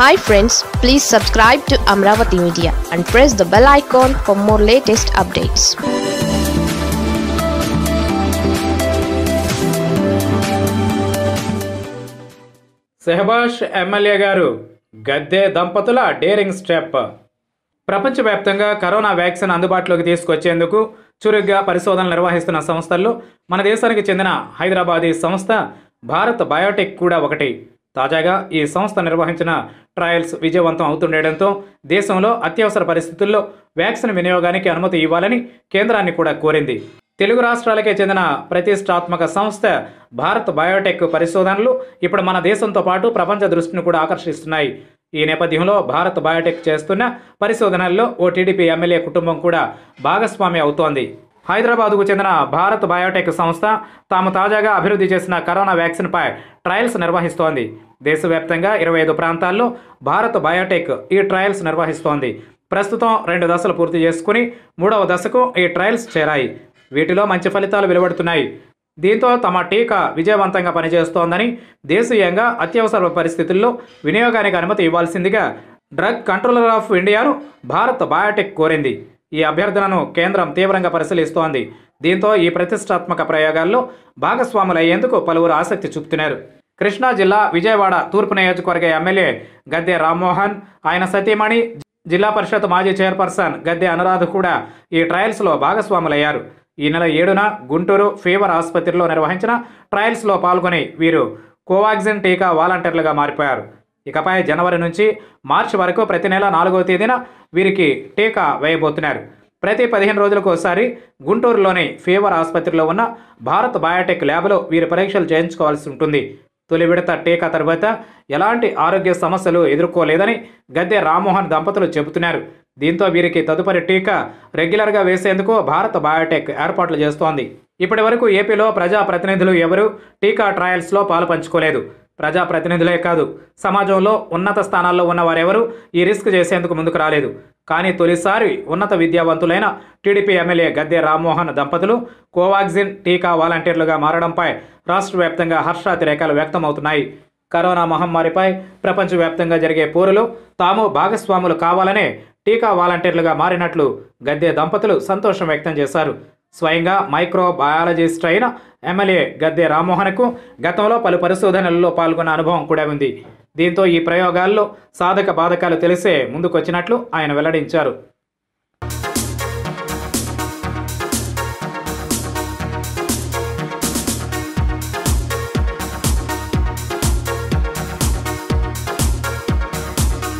hi friends please subscribe to Amaravati media and press the bell icon for more latest updates సెహబాష్ MLA గారు గద్దె దంపతుల daring step ప్రపంచవ్యాప్తంగా corona vaccine అందుబాటులోకి తీసుకొచ్చేందుకు చురుగ్గా పరిశోధనలు నిర్వహిస్తున్న సంస్థల్లో మన దేశానికి చెందిన హైదరాబాదీ సంస్థ భారత్ బయోటెక్ కూడా ఒకటి తాజాగా ఈ సంస్థ నిర్వహించిన ట్రయల్స్ విజయవంతం అవుతుండటంతో దేశంలో అత్యవసర పరిస్థితుల్లో వ్యాక్సిన్ వినియోగానికి అనుమతి ఇవ్వాలని కేంద్రాన్ని కూడా కోరింది తెలుగు రాష్ట్రాలకే చెందిన ప్రతిష్టాత్మక సంస్థ భారత్ బయోటెక్ పరిశోధనలు ఇప్పుడు మన దేశంతో పాటు ప్రపంచ దృష్టిని కూడా ఆకర్షిస్తున్నాయి ఈ నేపథ్యంలో భారత్ బయోటెక్ చేస్తున్న పరిశోధనల్లో ఓ టీడీపీ ఎమ్మెల్యే కుటుంబం కూడా భాగస్వామి అవుతోంది హైదరాబాద్కు చెందిన భారత్ బయోటెక్ సంస్థ తాము తాజాగా అభివృద్ధి చేసిన కరోనా వ్యాక్సిన్పై ట్రయల్స్ నిర్వహిస్తోంది దేశవ్యాప్తంగా ఇరవై ఐదు ప్రాంతాల్లో భారత్ బయోటెక్ ఈ ట్రయల్స్ నిర్వహిస్తోంది ప్రస్తుతం రెండు దశలు పూర్తి చేసుకుని మూడవ దశకు ఈ ట్రయల్స్ చేరాయి వీటిలో మంచి ఫలితాలు వెలువడుతున్నాయి దీంతో తమ టీకా విజయవంతంగా పనిచేస్తోందని దేశీయంగా అత్యవసర పరిస్థితుల్లో వినియోగానికి అనుమతి ఇవ్వాల్సిందిగా డ్రగ్ కంట్రోలర్ ఆఫ్ ఇండియాను భారత్ బయోటెక్ కోరింది ఈ అభ్యర్థనను కేంద్రం తీవ్రంగా పరిశీలిస్తోంది దీంతో ఈ ప్రతిష్టాత్మక ప్రయోగాల్లో భాగస్వాములయ్యేందుకు పలువురు ఆసక్తి చూపుతున్నారు కృష్ణా జిల్లా విజయవాడ తూర్పు నియోజకవర్గ ఎమ్మెల్యే గద్దె రామ్మోహన్ ఆయన సతీమణి జిల్లా పరిషత్ మాజీ చైర్పర్సన్ గద్దె అనురాధ కూడా ఈ ట్రయల్స్లో భాగస్వాములయ్యారు ఈ నెల ఏడున గుంటూరు ఫీవర్ ఆసుపత్రిలో నిర్వహించిన ట్రయల్స్లో పాల్గొని వీరు కోవాక్సిన్ టీకా వాలంటీర్లుగా మారిపోయారు ఇకపై జనవరి నుంచి మార్చి వరకు ప్రతి నెల నాలుగో తేదీన వీరికి టీకా వేయబోతున్నారు ప్రతి పదిహేను రోజులకు ఒకసారి గుంటూరులోని ఫీవర్ ఆసుపత్రిలో ఉన్న భారత్ బయోటెక్ ల్యాబ్లో వీరి పరీక్షలు చేయించుకోవాల్సి ఉంటుంది తొలి విడత టీకా తర్వాత ఎలాంటి ఆరోగ్య సమస్యలు ఎదుర్కోలేదని గద్దె రామ్మోహన్ దంపతులు చెబుతున్నారు దీంతో వీరికి తదుపరి టీకా రెగ్యులర్గా వేసేందుకు భారత్ బయోటెక్ ఏర్పాట్లు చేస్తోంది ఇప్పటి వరకు ఏపీలో ప్రజాప్రతినిధులు ఎవరూ టీకా ట్రయల్స్లో పాలుపంచుకోలేదు ప్రజాప్రతినిధులే కాదు సమాజంలో ఉన్నత స్థానాల్లో ఉన్న వారెవరూ ఈ రిస్క్ చేసేందుకు ముందుకు రాలేదు కానీ తొలిసారి ఉన్నత విద్యావంతులైన టీడీపీ ఎమ్మెల్యే గద్దె రామ్మోహన్ దంపతులు కోవాక్సిన్ టీకా వాలంటీర్లుగా మారడంపై రాష్ట్ర వ్యాప్తంగా హర్షాతిరేకాలు వ్యక్తమవుతున్నాయి కరోనా మహమ్మారిపై ప్రపంచవ్యాప్తంగా జరిగే పోరులో తాము భాగస్వాములు కావాలనే టీకా వాలంటీర్లుగా మారినట్లు గద్దె దంపతులు సంతోషం వ్యక్తం చేశారు స్వయంగా మైక్రో బయాలజిస్ట్ అయిన ఎమ్మెల్యే గద్దె రామ్మోహన్కు గతంలో పలు పరిశోధనలలో పాల్గొన్న అనుభవం కూడా ఉంది దీంతో ఈ ప్రయోగాల్లో సాధక బాధకాలు తెలిసే ముందుకొచ్చినట్లు ఆయన వెల్లడించారు